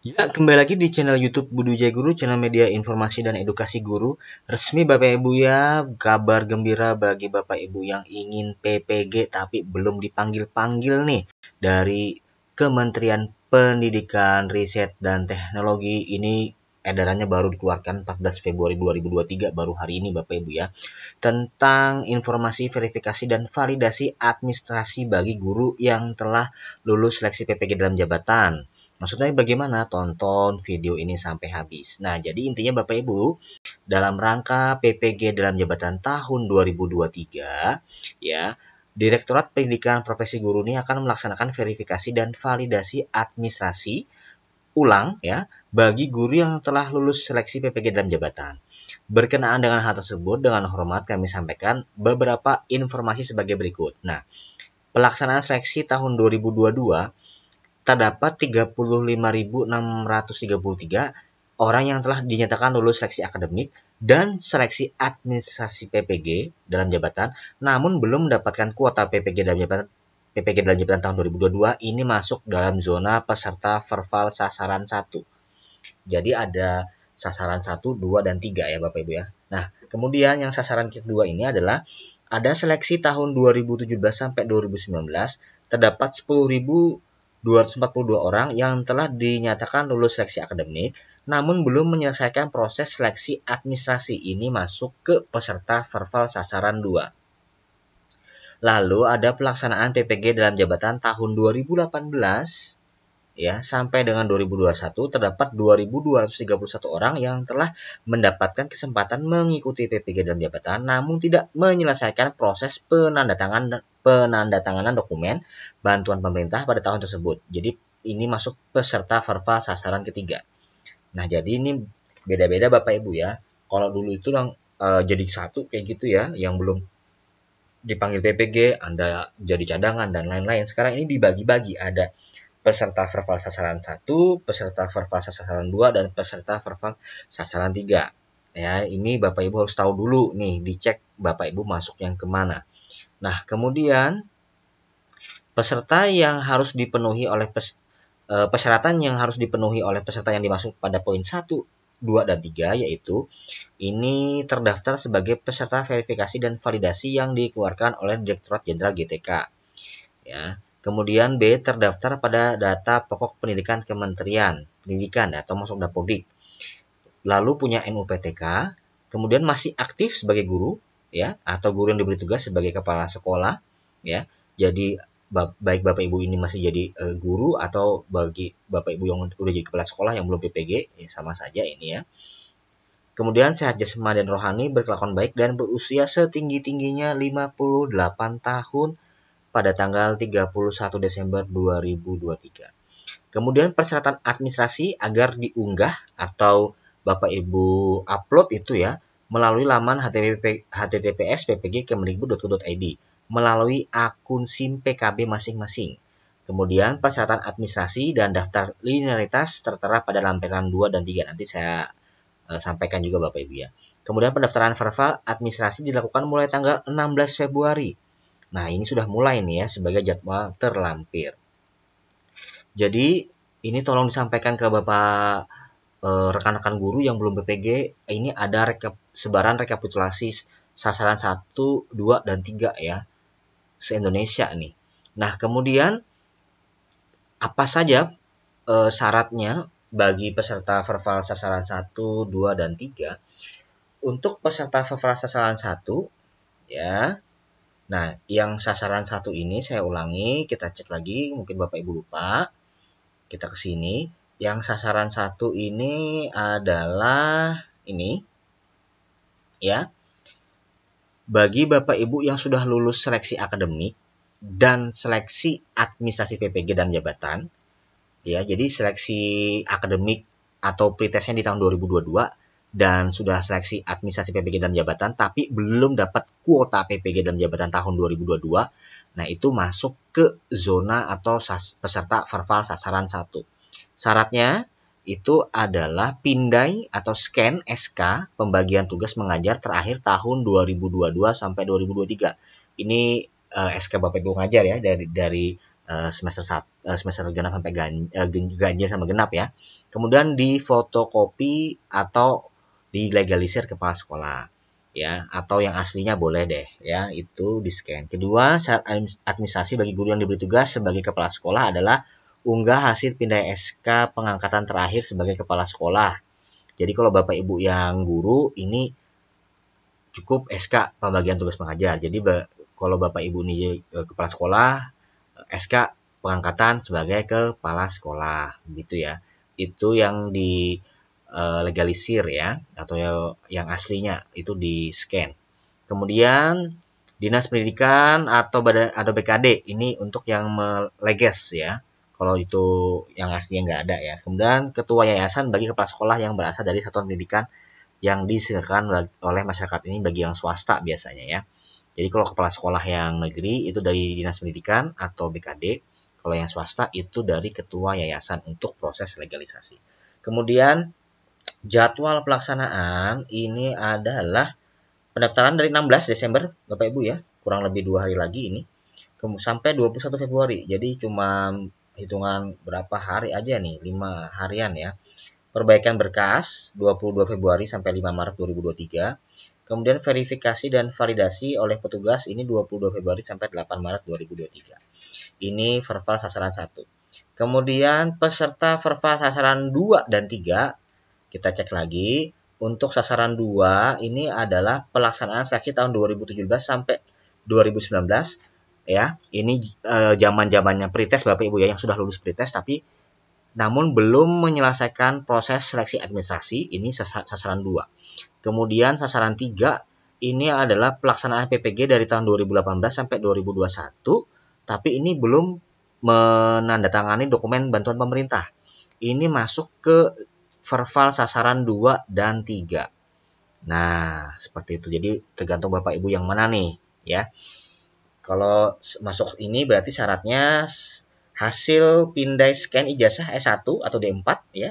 Ya, kembali lagi di channel YouTube Budu Jaya Guru, channel media informasi dan edukasi guru. Resmi Bapak Ibu ya, kabar gembira bagi Bapak Ibu yang ingin PPG tapi belum dipanggil-panggil nih dari Kementerian Pendidikan, Riset dan Teknologi. Ini edarannya baru dikeluarkan 14 Februari 2023 baru hari ini Bapak Ibu ya. Tentang informasi verifikasi dan validasi administrasi bagi guru yang telah lulus seleksi PPG dalam jabatan. Maksudnya bagaimana? Tonton video ini sampai habis. Nah, jadi intinya Bapak Ibu, dalam rangka PPG dalam jabatan tahun 2023, ya, Direktorat Pendidikan Profesi Guru ini akan melaksanakan verifikasi dan validasi administrasi ulang ya bagi guru yang telah lulus seleksi PPG dalam jabatan. Berkenaan dengan hal tersebut, dengan hormat kami sampaikan beberapa informasi sebagai berikut. Nah, pelaksanaan seleksi tahun 2022 terdapat 35.633 orang yang telah dinyatakan lulus seleksi akademik dan seleksi administrasi PPG dalam jabatan, namun belum mendapatkan kuota PPG dalam jabatan PPG dalam jabatan tahun 2022 ini masuk dalam zona peserta verval sasaran 1. Jadi ada sasaran 1, 2, dan 3 ya Bapak Ibu ya. Nah, kemudian yang sasaran kedua ini adalah ada seleksi tahun 2017 sampai 2019 terdapat 10.000 242 orang yang telah dinyatakan lulus seleksi akademik namun belum menyelesaikan proses seleksi administrasi ini masuk ke peserta verval sasaran 2. Lalu ada pelaksanaan PPG dalam jabatan tahun 2018 ya sampai dengan 2021 terdapat 2231 orang yang telah mendapatkan kesempatan mengikuti PPG dalam jabatan namun tidak menyelesaikan proses penandatangan penandatanganan dokumen bantuan pemerintah pada tahun tersebut. Jadi ini masuk peserta verfa sasaran ketiga. Nah, jadi ini beda-beda Bapak Ibu ya. Kalau dulu itu yang e, eh, jadi satu kayak gitu ya yang belum dipanggil PPG, Anda jadi cadangan dan lain-lain. Sekarang ini dibagi-bagi ada peserta verbal sasaran 1, peserta verbal sasaran 2, dan peserta verbal sasaran 3. Ya, ini Bapak Ibu harus tahu dulu nih, dicek Bapak Ibu masuk yang kemana. Nah, kemudian peserta yang harus dipenuhi oleh pes, e, persyaratan yang harus dipenuhi oleh peserta yang dimasuk pada poin 1, 2, dan 3 yaitu ini terdaftar sebagai peserta verifikasi dan validasi yang dikeluarkan oleh Direktorat Jenderal GTK. Ya, Kemudian B terdaftar pada data pokok pendidikan Kementerian Pendidikan ya, atau masuk Dapodik. Lalu punya NUPTK, kemudian masih aktif sebagai guru ya atau guru yang diberi tugas sebagai kepala sekolah ya. Jadi baik Bapak Ibu ini masih jadi uh, guru atau bagi Bapak Ibu yang udah jadi kepala sekolah yang belum PPG ya sama saja ini ya. Kemudian sehat jasmani dan rohani, berkelakuan baik dan berusia setinggi-tingginya 58 tahun pada tanggal 31 Desember 2023. Kemudian persyaratan administrasi agar diunggah atau Bapak Ibu upload itu ya melalui laman https ppg melalui akun SIM PKB masing-masing. Kemudian persyaratan administrasi dan daftar linearitas tertera pada lampiran 2 dan 3 nanti saya eh, sampaikan juga Bapak Ibu ya. Kemudian pendaftaran verval administrasi dilakukan mulai tanggal 16 Februari Nah, ini sudah mulai nih ya sebagai jadwal terlampir. Jadi, ini tolong disampaikan ke Bapak eh, rekan-rekan guru yang belum BPG, ini ada rekap, sebaran rekapitulasi sasaran 1, 2, dan 3 ya. Se-Indonesia nih. Nah, kemudian apa saja eh, syaratnya bagi peserta verval sasaran 1, 2, dan 3? Untuk peserta verval sasaran 1, ya, Nah, yang sasaran satu ini saya ulangi, kita cek lagi, mungkin Bapak Ibu lupa. Kita ke sini. Yang sasaran satu ini adalah ini. Ya. Bagi Bapak Ibu yang sudah lulus seleksi akademik dan seleksi administrasi PPG dan jabatan, ya, jadi seleksi akademik atau pretestnya di tahun 2022 dan sudah seleksi administrasi PPG dalam jabatan tapi belum dapat kuota PPG dalam jabatan tahun 2022 nah itu masuk ke zona atau peserta verbal sasaran satu. syaratnya itu adalah pindai atau scan SK pembagian tugas mengajar terakhir tahun 2022 sampai 2023 ini uh, eh, SK Bapak Ibu ngajar ya dari dari eh, semester sat, eh, semester genap sampai ganjil, ganjil sama genap ya. Kemudian di fotokopi atau dilegalisir kepala sekolah ya atau yang aslinya boleh deh ya itu di scan kedua saat administrasi bagi guru yang diberi tugas sebagai kepala sekolah adalah unggah hasil pindah SK pengangkatan terakhir sebagai kepala sekolah jadi kalau bapak ibu yang guru ini cukup SK pembagian tugas pengajar jadi kalau bapak ibu ini e, kepala sekolah SK pengangkatan sebagai kepala sekolah gitu ya itu yang di Eh, legalisir ya atau ya, yang aslinya itu di scan. Kemudian Dinas Pendidikan atau ada BKD ini untuk yang meleges ya. Kalau itu yang aslinya nggak ada ya. Kemudian ketua yayasan bagi kepala sekolah yang berasal dari satuan pendidikan yang disediakan oleh masyarakat ini bagi yang swasta biasanya ya. Jadi kalau kepala sekolah yang negeri itu dari Dinas Pendidikan atau BKD, kalau yang swasta itu dari ketua yayasan untuk proses legalisasi. Kemudian jadwal pelaksanaan ini adalah pendaftaran dari 16 Desember Bapak Ibu ya kurang lebih dua hari lagi ini sampai 21 Februari jadi cuma hitungan berapa hari aja nih lima harian ya perbaikan berkas 22 Februari sampai 5 Maret 2023 kemudian verifikasi dan validasi oleh petugas ini 22 Februari sampai 8 Maret 2023 ini verval sasaran satu. kemudian peserta verval sasaran 2 dan 3 kita cek lagi. Untuk sasaran 2 ini adalah pelaksanaan seleksi tahun 2017 sampai 2019 ya. Ini eh, zaman-zamannya e, pretest Bapak Ibu ya yang sudah lulus pretest tapi namun belum menyelesaikan proses seleksi administrasi, ini sasaran 2. Kemudian sasaran 3 ini adalah pelaksanaan PPG dari tahun 2018 sampai 2021, tapi ini belum menandatangani dokumen bantuan pemerintah. Ini masuk ke verval sasaran 2 dan 3. Nah, seperti itu. Jadi tergantung Bapak Ibu yang mana nih, ya. Kalau masuk ini berarti syaratnya hasil pindai scan ijazah S1 atau D4 ya.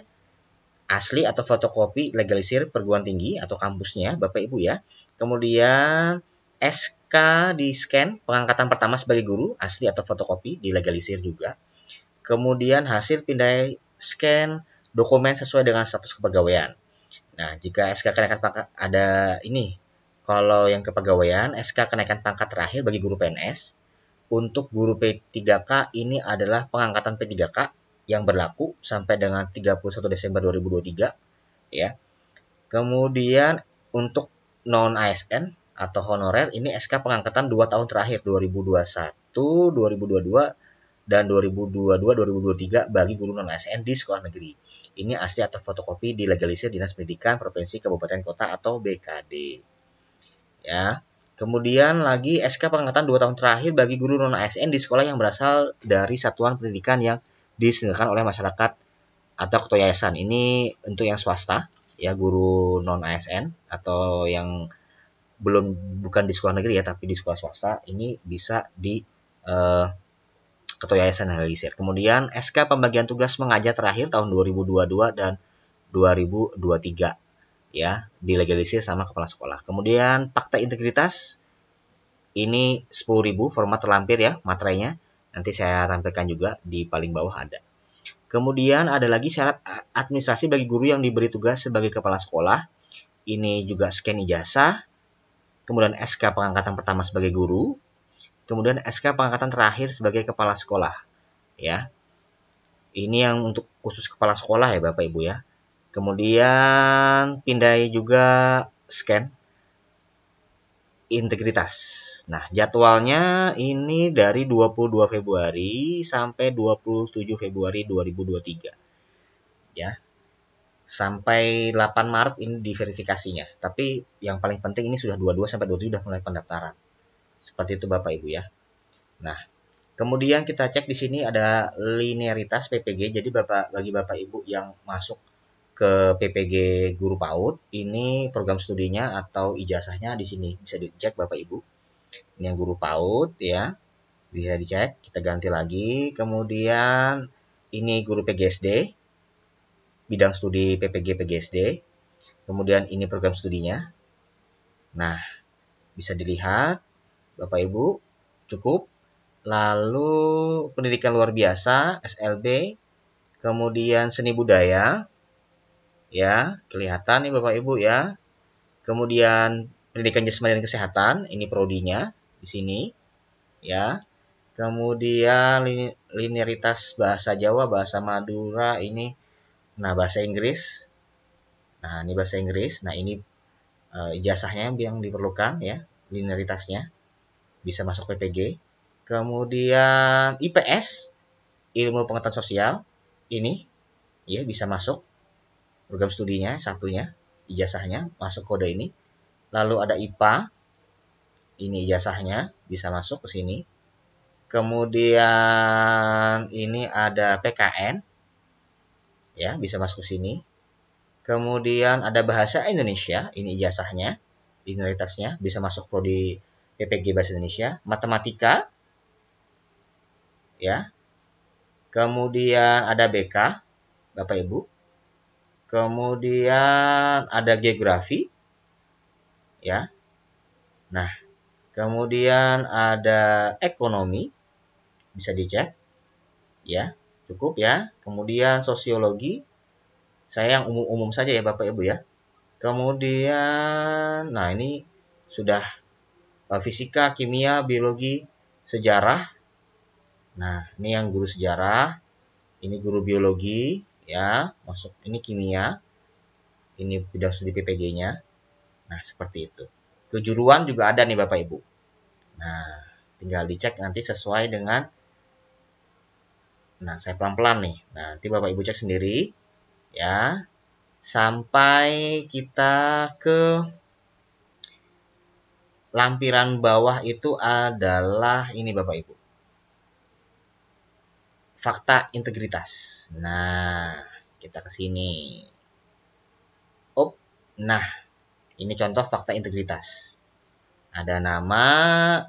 Asli atau fotokopi legalisir perguruan tinggi atau kampusnya, Bapak Ibu ya. Kemudian SK di scan pengangkatan pertama sebagai guru asli atau fotokopi dilegalisir juga. Kemudian hasil pindai scan dokumen sesuai dengan status kepegawaian. Nah, jika SK kenaikan pangkat ada ini, kalau yang kepegawaian, SK kenaikan pangkat terakhir bagi guru PNS. Untuk guru P3K ini adalah pengangkatan P3K yang berlaku sampai dengan 31 Desember 2023 ya. Kemudian untuk non ASN atau honorer ini SK pengangkatan 2 tahun terakhir 2021, 2022 dan 2022-2023 bagi guru non ASN di sekolah negeri. Ini asli atau fotokopi dilegalisir Dinas Pendidikan Provinsi Kabupaten Kota atau BKD. Ya. Kemudian lagi SK pengangkatan 2 tahun terakhir bagi guru non ASN di sekolah yang berasal dari satuan pendidikan yang disediakan oleh masyarakat atau ketua yayasan. Ini untuk yang swasta, ya guru non ASN atau yang belum bukan di sekolah negeri ya tapi di sekolah swasta ini bisa di uh, Ketua Yayasan Analisir. Kemudian SK pembagian tugas mengajar terakhir tahun 2022 dan 2023 ya dilegalisir sama kepala sekolah. Kemudian fakta integritas ini 10.000 format terlampir ya materainya. Nanti saya tampilkan juga di paling bawah ada. Kemudian ada lagi syarat administrasi bagi guru yang diberi tugas sebagai kepala sekolah. Ini juga scan ijazah, kemudian SK pengangkatan pertama sebagai guru, kemudian SK pengangkatan terakhir sebagai kepala sekolah ya ini yang untuk khusus kepala sekolah ya Bapak Ibu ya kemudian pindai juga scan integritas Nah, jadwalnya ini dari 22 Februari sampai 27 Februari 2023. Ya. Sampai 8 Maret ini diverifikasinya. Tapi yang paling penting ini sudah 22 sampai 27 sudah mulai pendaftaran. Seperti itu Bapak Ibu ya. Nah, kemudian kita cek di sini ada linearitas PPG. Jadi Bapak bagi Bapak Ibu yang masuk ke PPG Guru PAUD, ini program studinya atau ijazahnya di sini bisa dicek Bapak Ibu. Ini yang Guru PAUD ya. Bisa dicek, kita ganti lagi. Kemudian ini guru PGSD, bidang studi PPG PGSD. Kemudian ini program studinya. Nah, bisa dilihat Bapak Ibu cukup. Lalu pendidikan luar biasa SLB, kemudian seni budaya ya, kelihatan nih Bapak Ibu ya. Kemudian pendidikan jasmani dan kesehatan, ini prodinya di sini ya. Kemudian linearitas bahasa Jawa, bahasa Madura ini nah bahasa Inggris. Nah, ini bahasa Inggris. Nah, ini eh, jasahnya yang diperlukan ya, linearitasnya bisa masuk PPG. Kemudian IPS, ilmu pengetahuan sosial, ini ya bisa masuk program studinya satunya, ijazahnya masuk kode ini. Lalu ada IPA, ini ijazahnya bisa masuk ke sini. Kemudian ini ada PKN, ya bisa masuk ke sini. Kemudian ada bahasa Indonesia, ini ijazahnya, minoritasnya bisa masuk prodi PPG Bahasa Indonesia, Matematika, ya. Kemudian ada BK, Bapak Ibu. Kemudian ada geografi, ya. Nah, kemudian ada ekonomi, bisa dicek, ya. Cukup ya. Kemudian sosiologi, saya yang umum-umum saja ya Bapak Ibu ya. Kemudian, nah ini sudah Eh, fisika, kimia, biologi, sejarah. Nah, ini yang guru sejarah, ini guru biologi, ya, masuk ini kimia, ini bidang studi PPG-nya. Nah, seperti itu. Kejuruan juga ada nih Bapak Ibu. Nah, tinggal dicek nanti sesuai dengan Nah, saya pelan-pelan nih. Nah, nanti Bapak Ibu cek sendiri ya. Sampai kita ke lampiran bawah itu adalah ini Bapak Ibu. Fakta integritas. Nah, kita ke sini. Nah, ini contoh fakta integritas. Ada nama,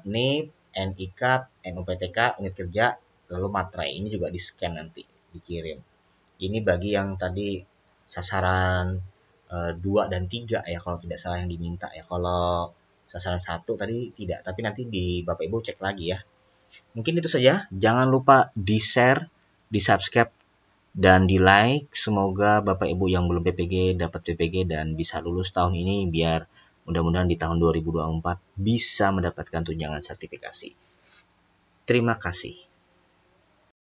NIP, NIK, NUPTK, unit kerja, lalu materai. Ini juga di-scan nanti, dikirim. Ini bagi yang tadi sasaran e, eh, 2 dan 3 ya kalau tidak salah yang diminta ya. Kalau sasaran satu tadi tidak tapi nanti di bapak ibu cek lagi ya mungkin itu saja jangan lupa di share di subscribe dan di like semoga bapak ibu yang belum PPG dapat PPG dan bisa lulus tahun ini biar mudah-mudahan di tahun 2024 bisa mendapatkan tunjangan sertifikasi terima kasih